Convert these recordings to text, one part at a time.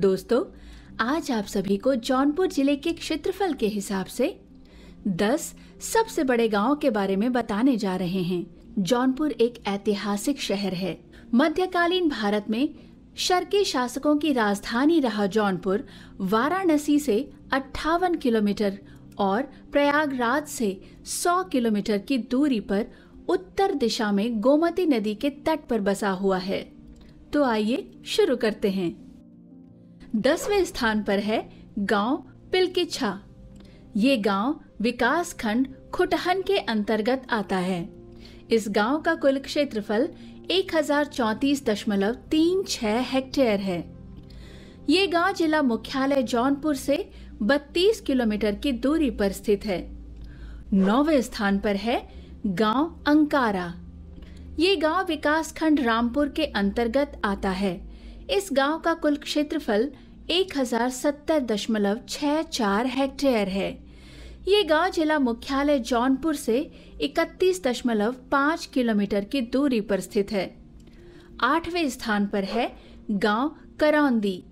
दोस्तों आज आप सभी को जौनपुर जिले के क्षेत्रफल के हिसाब से 10 सबसे बड़े गांव के बारे में बताने जा रहे हैं जौनपुर एक ऐतिहासिक शहर है मध्यकालीन भारत में शर्की शासकों की राजधानी रहा जौनपुर वाराणसी से अट्ठावन किलोमीटर और प्रयागराज से 100 किलोमीटर की दूरी पर उत्तर दिशा में गोमती नदी के तट पर बसा हुआ है तो आइए शुरू करते हैं दसवें स्थान पर है गांव पिलकिछा ये गांव विकास खंड खुटहन के अंतर्गत आता है इस गांव का कुल क्षेत्रफल एक हेक्टेयर है ये गांव जिला मुख्यालय जौनपुर से 32 किलोमीटर की दूरी पर स्थित है नौवे स्थान पर है गांव अंकारा ये गांव विकास खंड रामपुर के अंतर्गत आता है इस गांव का कुल क्षेत्रफल एक हजार सत्तर दशमलव चार हेक्टेयर है ये गांव जिला मुख्यालय जौनपुर से इकतीस दशमलव किलोमीटर की दूरी पर स्थित है आठवें स्थान पर है गांव करौंदी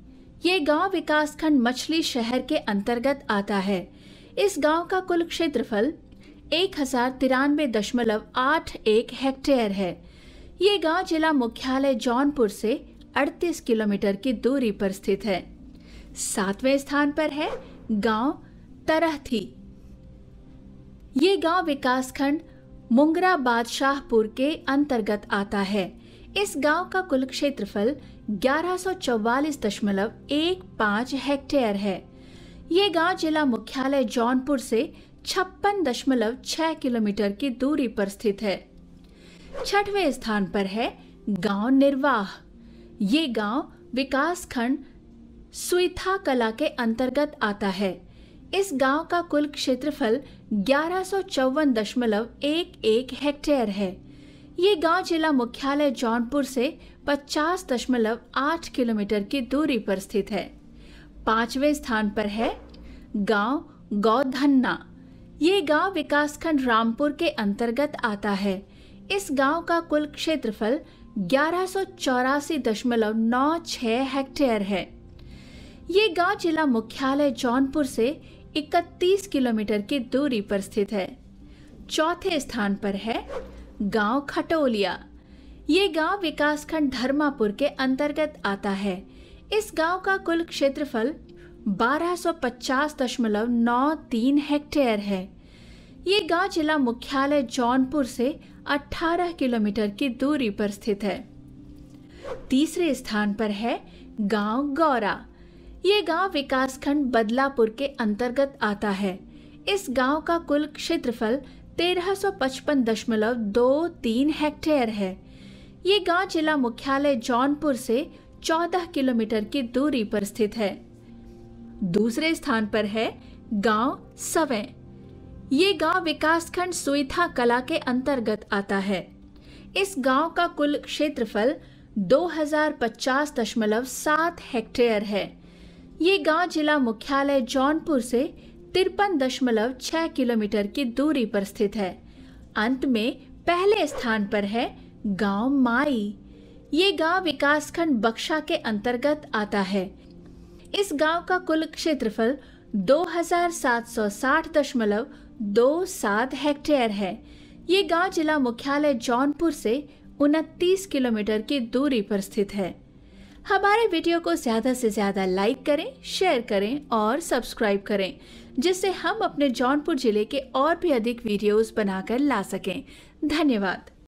ये गांव विकासखंड मछली शहर के अंतर्गत आता है इस गांव का कुल क्षेत्रफल एक हजार तिरानवे दशमलव आठ एक हेक्टेयर है ये गांव जिला मुख्यालय जौनपुर से 38 किलोमीटर की दूरी पर स्थित है सातवें स्थान पर है गांव तरहथी ये गांव विकासखंड मुंगरा बादशाहपुर के अंतर्गत आता है इस गांव का कुल क्षेत्रफल ग्यारह हेक्टेयर है ये गांव जिला मुख्यालय जौनपुर से छप्पन दशमलव छह किलोमीटर की दूरी पर स्थित है छठवें स्थान पर है गांव निर्वाह ये गांव विकास खंड सुइथा कला के अंतर्गत आता है इस गांव का कुल क्षेत्रफल ग्यारह दशमलव एक एक हेक्टेयर है ये गांव जिला मुख्यालय जौनपुर से 50.8 किलोमीटर की दूरी पर स्थित है पांचवे स्थान पर है गांव गौधन्ना ये गांव विकासखंड रामपुर के अंतर्गत आता है इस गांव का कुल क्षेत्रफल ग्यारह हेक्टेयर है ये गांव जिला मुख्यालय जौनपुर से 31 किलोमीटर की दूरी पर स्थित है चौथे स्थान पर है गांव खटोलिया ये गांव विकासखंड धर्मापुर के अंतर्गत आता है इस गांव का कुल क्षेत्रफल 1250.93 हेक्टेयर है ये गांव जिला मुख्यालय जौनपुर से 18 किलोमीटर की दूरी पर स्थित है तीसरे स्थान पर है गांव गौरा ये गांव विकासखंड बदलापुर के अंतर्गत आता है इस गांव का कुल क्षेत्रफल तीन हेक्टेयर है ये गांव जिला मुख्यालय जौनपुर से 14 किलोमीटर की दूरी पर स्थित है दूसरे स्थान पर है गांव सवें ये गांव विकासखंड सुइथा कला के अंतर्गत आता है इस गांव का कुल क्षेत्रफल 2050.7 हेक्टेयर है ये गांव जिला मुख्यालय जौनपुर से तिरपन दशमलव किलोमीटर की दूरी पर स्थित है अंत में पहले स्थान पर है गांव माई ये गांव विकासखंड बक्शा के अंतर्गत आता है इस गांव का कुल क्षेत्रफल 2760.27 हेक्टेयर है ये गांव जिला मुख्यालय जौनपुर से उनतीस किलोमीटर की दूरी पर स्थित है हमारे वीडियो को ज़्यादा से ज़्यादा लाइक करें शेयर करें और सब्सक्राइब करें जिससे हम अपने जौनपुर जिले के और भी अधिक वीडियोस बनाकर ला सकें धन्यवाद